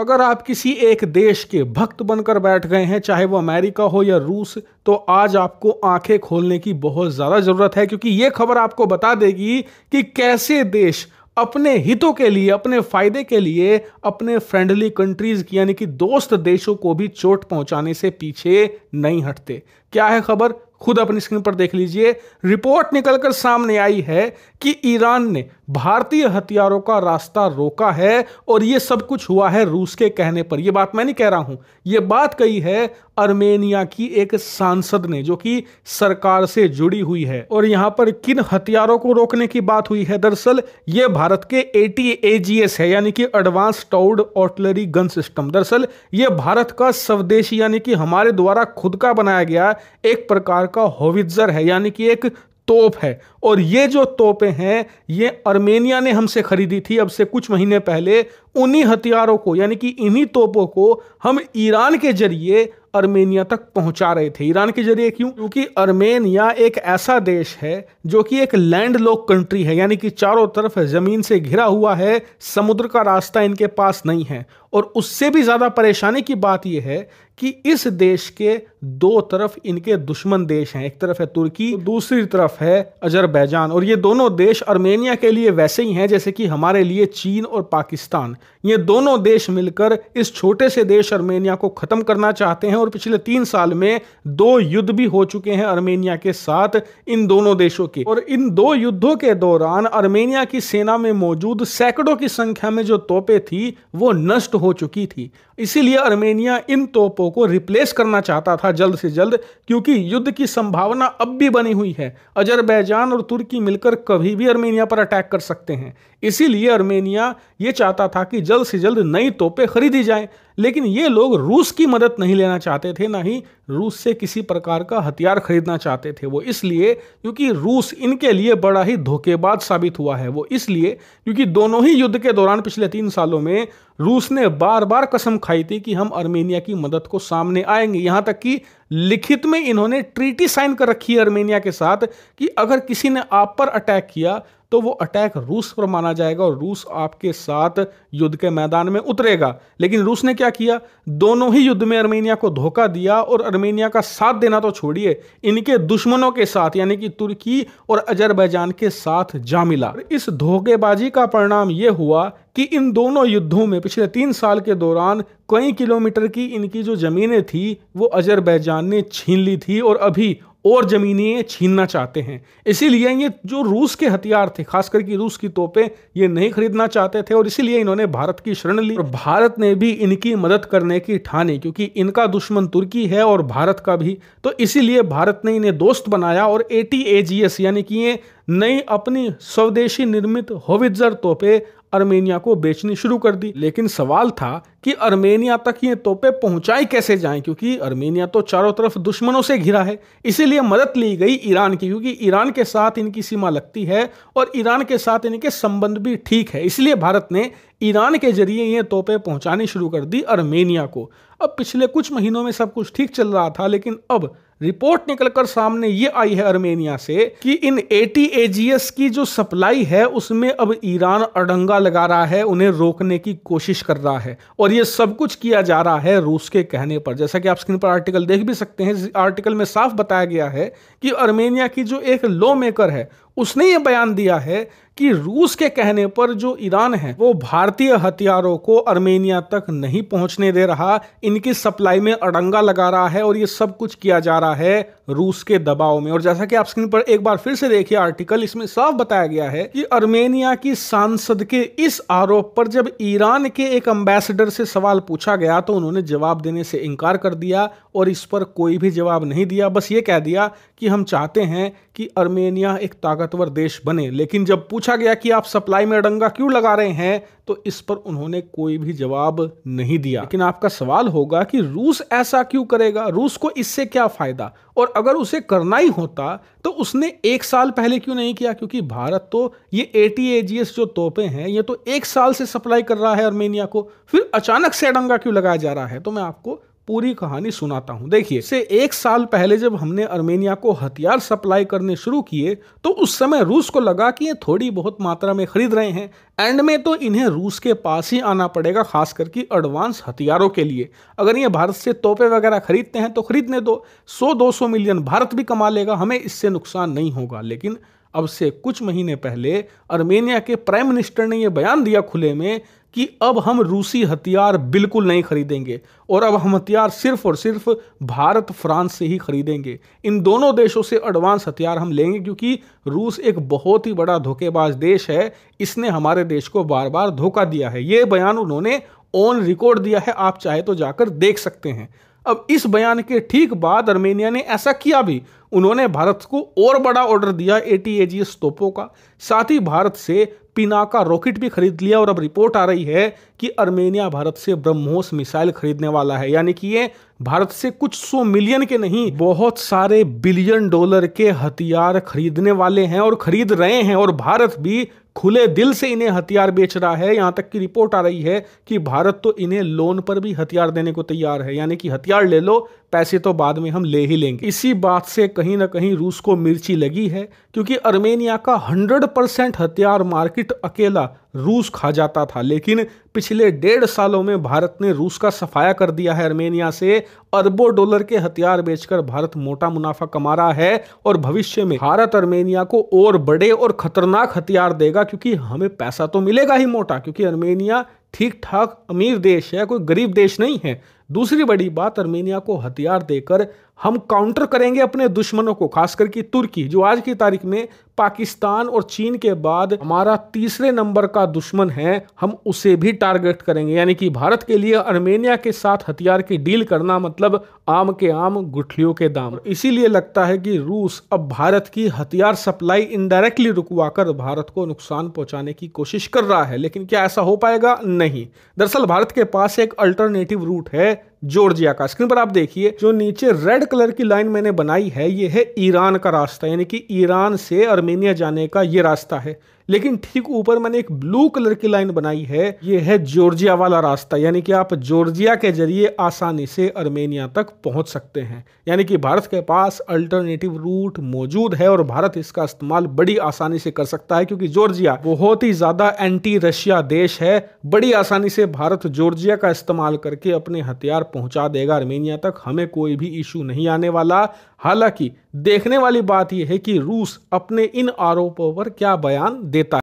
अगर आप किसी एक देश के भक्त बनकर बैठ गए हैं चाहे वो अमेरिका हो या रूस तो आज आपको आंखें खोलने की बहुत ज़्यादा ज़रूरत है क्योंकि ये खबर आपको बता देगी कि कैसे देश अपने हितों के लिए अपने फायदे के लिए अपने फ्रेंडली कंट्रीज की यानी कि दोस्त देशों को भी चोट पहुंचाने से पीछे नहीं हटते क्या है खबर खुद अपनी स्क्रीन पर देख लीजिए रिपोर्ट निकलकर सामने आई है कि ईरान ने भारतीय हथियारों का रास्ता रोका है और ये सब कुछ हुआ है रूस के कहने पर यह बात मैं नहीं कह रहा हूं यह बात कही है अर्मेनिया की एक सांसद ने जो कि सरकार से जुड़ी हुई है और यहां पर किन हथियारों को रोकने की बात हुई है दरअसल ये भारत के एटी एजीएस है यानी कि advance towed artillery gun system दरअसल ये भारत का स्वदेशी यानी कि हमारे द्वारा खुद का बनाया गया एक प्रकार का होविजर है यानी कि एक तोप है और ये जो तोपें हैं ये अर्मेनिया ने हमसे खरीदी थी अब से कुछ महीने पहले उन्हीं हथियारों को यानी कि इन्हीं तोपों को हम ईरान के जरिए अर्मेनिया तक पहुंचा रहे थे ईरान के जरिए क्यों क्योंकि अर्मेनिया एक ऐसा देश है जो कि एक लैंड लॉक कंट्री है यानी कि चारों तरफ ज़मीन से घिरा हुआ है समुद्र का रास्ता इनके पास नहीं है और उससे भी ज़्यादा परेशानी की बात यह है कि इस देश के दो तरफ इनके दुश्मन देश हैं एक तरफ है तुर्की दूसरी तरफ है अजरबैजान और ये दोनों देश अर्मेनिया के लिए वैसे ही हैं जैसे कि हमारे लिए चीन और पाकिस्तान ये दोनों देश मिलकर इस छोटे से देश अर्मेनिया को ख़त्म करना चाहते हैं और पिछले तीन साल में दो युद्ध भी हो चुके हैं अर्मेनिया के साथ इन दोनों देशों के और इन दो युद्धों के दौरान अर्मेनिया की सेना में मौजूद सैकड़ों की संख्या में जो तोपे थी वो नष्ट हो चुकी थी इसीलिए अर्मेनिया इन तोपों को रिप्लेस करना चाहता था जल्द से जल्द क्योंकि युद्ध की संभावना अब भी बनी हुई है अजरबैजान और तुर्की मिलकर कभी भी अर्मेनिया पर अटैक कर सकते हैं इसीलिए अर्मेनिया ये चाहता था ताकि जल्द से जल्द नई तोपें खरीदी जाएं लेकिन ये लोग रूस की मदद नहीं लेना चाहते थे ना ही रूस से किसी प्रकार का हथियार खरीदना चाहते थे वो इसलिए क्योंकि रूस इनके लिए बड़ा ही धोखेबाज साबित हुआ है वो इसलिए क्योंकि दोनों ही युद्ध के दौरान पिछले तीन सालों में रूस ने बार बार कसम खाई थी कि हम आर्मेनिया की मदद को सामने आएंगे यहां तक कि लिखित में इन्होंने ट्रीटी साइन कर रखी है आर्मेनिया के साथ कि अगर किसी ने आप पर अटैक किया तो वो अटैक रूस पर माना जाएगा और रूस आपके साथ युद्ध के मैदान में उतरेगा लेकिन रूस ने क्या किया दोनों ही युद्ध में आर्मेनिया को धोखा दिया और आर्मेनिया का साथ देना तो छोड़िए इनके दुश्मनों के साथ यानी कि तुर्की और अजरबैजान के साथ जा मिला इस धोखेबाजी का परिणाम यह हुआ कि इन दोनों युद्धों में पिछले तीन साल के दौरान कई किलोमीटर की इनकी जो ज़मीनें थी वो अजरबैजान ने छीन ली थी और अभी और ज़मीनें छीनना चाहते हैं इसीलिए ये जो रूस के हथियार थे खासकर करके रूस की तोपें ये नहीं खरीदना चाहते थे और इसीलिए इन्होंने भारत की शरण ली और भारत ने भी इनकी मदद करने की ठानी क्योंकि इनका दुश्मन तुर्की है और भारत का भी तो इसीलिए भारत ने इन्हें दोस्त बनाया और ए टी यानी कि ये नई अपनी स्वदेशी निर्मित होविजर तोपे अर्मेनिया को बेचनी शुरू कर दी लेकिन सवाल था कि अर्मेनिया तक ये तोपे पहुंचाई कैसे जाएं क्योंकि अर्मेनिया तो चारों तरफ दुश्मनों से घिरा है इसीलिए मदद ली गई ईरान की क्योंकि ईरान के साथ इनकी सीमा लगती है और ईरान के साथ इनके संबंध भी ठीक है इसलिए भारत ने ईरान के जरिए ये तोपे पहुंचानी शुरू कर दी अर्मेनिया को अब पिछले कुछ महीनों में सब कुछ ठीक चल रहा था लेकिन अब रिपोर्ट निकलकर सामने ये आई है अर्मेनिया से कि इन ए एजीएस की जो सप्लाई है उसमें अब ईरान अडंगा लगा रहा है उन्हें रोकने की कोशिश कर रहा है और ये सब कुछ किया जा रहा है रूस के कहने पर जैसा कि आप स्क्रीन पर आर्टिकल देख भी सकते हैं आर्टिकल में साफ बताया गया है कि अर्मेनिया की जो एक लॉ मेकर है उसने ये बयान दिया है कि रूस के कहने पर जो ईरान है वो भारतीय हथियारों को अर्मेनिया तक नहीं पहुंचने दे रहा इनकी सप्लाई में अड़ंगा लगा रहा है और ये सब कुछ किया जा रहा है रूस के दबाव में और जैसा कि आप स्क्रीन पर एक बार फिर से देखिए आर्टिकल इसमें साफ बताया गया है कि अर्मेनिया की सांसद के इस आरोप पर जब ईरान के एक अम्बेसडर से सवाल पूछा गया तो उन्होंने जवाब देने से इनकार कर दिया और इस पर कोई भी जवाब नहीं दिया बस ये कह दिया कि हम चाहते हैं कि अर्मेनिया एक ताकतवर देश बने लेकिन जब पूछा गया कि आप सप्लाई में अडंगा क्यों लगा रहे हैं तो इस पर उन्होंने कोई भी जवाब नहीं दिया लेकिन आपका सवाल होगा कि रूस ऐसा क्यों करेगा रूस को इससे क्या फायदा और अगर उसे करना ही होता तो उसने एक साल पहले क्यों नहीं किया क्योंकि भारत तो ये ए टी जो तोपे हैं ये तो एक साल से सप्लाई कर रहा है अर्मेनिया को फिर अचानक से अडंगा क्यों लगाया जा रहा है तो मैं आपको पूरी कहानी सुनाता हूँ देखिए से एक साल पहले जब हमने अर्मेनिया को हथियार सप्लाई करने शुरू किए तो उस समय रूस को लगा कि ये थोड़ी बहुत मात्रा में खरीद रहे हैं एंड में तो इन्हें रूस के पास ही आना पड़ेगा खास करके एडवांस हथियारों के लिए अगर ये भारत से तोपे वगैरह खरीदते हैं तो खरीदने दो सौ दो सौ मिलियन भारत भी कमा लेगा हमें इससे नुकसान नहीं होगा लेकिन अब से कुछ महीने पहले अर्मेनिया के प्राइम मिनिस्टर ने यह बयान दिया खुले में कि अब हम रूसी हथियार बिल्कुल नहीं खरीदेंगे और अब हम हथियार सिर्फ और सिर्फ भारत फ्रांस से ही खरीदेंगे इन दोनों देशों से एडवांस हथियार हम लेंगे क्योंकि रूस एक बहुत ही बड़ा धोखेबाज देश है इसने हमारे देश को बार बार धोखा दिया है ये बयान उन्होंने ऑन रिकॉर्ड दिया है आप चाहे तो जाकर देख सकते हैं अब इस बयान के ठीक बाद अर्मेनिया ने ऐसा किया भी उन्होंने भारत को और बड़ा ऑर्डर दिया ए एटी एजीएस तोपों का साथ ही भारत से पिना का रॉकेट भी खरीद लिया और अब रिपोर्ट आ रही है कि अर्मेनिया भारत से ब्रह्मोस मिसाइल खरीदने वाला है यानी कि ये भारत से कुछ सौ मिलियन के नहीं बहुत सारे बिलियन डॉलर के हथियार खरीदने वाले हैं और खरीद रहे हैं और भारत भी खुले दिल से इन्हें हथियार बेच रहा है यहाँ तक की रिपोर्ट आ रही है कि भारत तो इन्हें लोन पर भी हथियार देने को तैयार है यानी कि हथियार ले लो पैसे तो बाद में हम ले ही लेंगे इसी बात से कहीं ना कहीं रूस को मिर्ची लगी है क्योंकि अर्मेनिया का 100 परसेंट हथियार मार्केट अकेला रूस खा जाता था लेकिन पिछले डेढ़ सालों में भारत ने रूस का सफाया कर दिया है अर्मेनिया से अरबों डॉलर के हथियार बेचकर भारत मोटा मुनाफा कमा रहा है और भविष्य में भारत अर्मेनिया को और बड़े और खतरनाक हथियार देगा क्योंकि हमें पैसा तो मिलेगा ही मोटा क्योंकि अर्मेनिया ठीक ठाक अमीर देश है कोई गरीब देश नहीं है दूसरी बड़ी बात अर्मेनिया को हथियार देकर हम काउंटर करेंगे अपने दुश्मनों को खासकर करके तुर्की जो आज की तारीख में पाकिस्तान और चीन के बाद हमारा तीसरे नंबर का दुश्मन है हम उसे भी टारगेट करेंगे यानी कि भारत के लिए अर्मेनिया के साथ हथियार की डील करना मतलब आम के आम गुठलियों के दाम इसीलिए लगता है कि रूस अब भारत की हथियार सप्लाई इनडायरेक्टली रुकवाकर भारत को नुकसान पहुंचाने की कोशिश कर रहा है लेकिन क्या ऐसा हो पाएगा नहीं दरअसल भारत के पास एक अल्टरनेटिव रूट है जॉर्जिया का स्क्रीन पर आप देखिए जो नीचे रेड कलर की लाइन मैंने बनाई है ये है ईरान का रास्ता यानी कि ईरान से अर्मेनिया जाने का ये रास्ता है लेकिन ठीक ऊपर मैंने एक ब्लू कलर की लाइन बनाई है ये है जॉर्जिया वाला रास्ता यानी कि आप जॉर्जिया के जरिए आसानी से अर्मेनिया तक पहुंच सकते हैं यानी कि भारत के पास अल्टरनेटिव रूट मौजूद है और भारत इसका इस्तेमाल बड़ी आसानी से कर सकता है क्योंकि जॉर्जिया बहुत ही ज्यादा एंटी रशिया देश है बड़ी आसानी से भारत जॉर्जिया का इस्तेमाल करके अपने हथियार पहुंचा देगा अर्मेनिया तक हमें कोई भी इशू नहीं आने वाला हालांकि देखने वाली बात यह है कि रूस अपने इन आरोपों पर क्या बयान देता है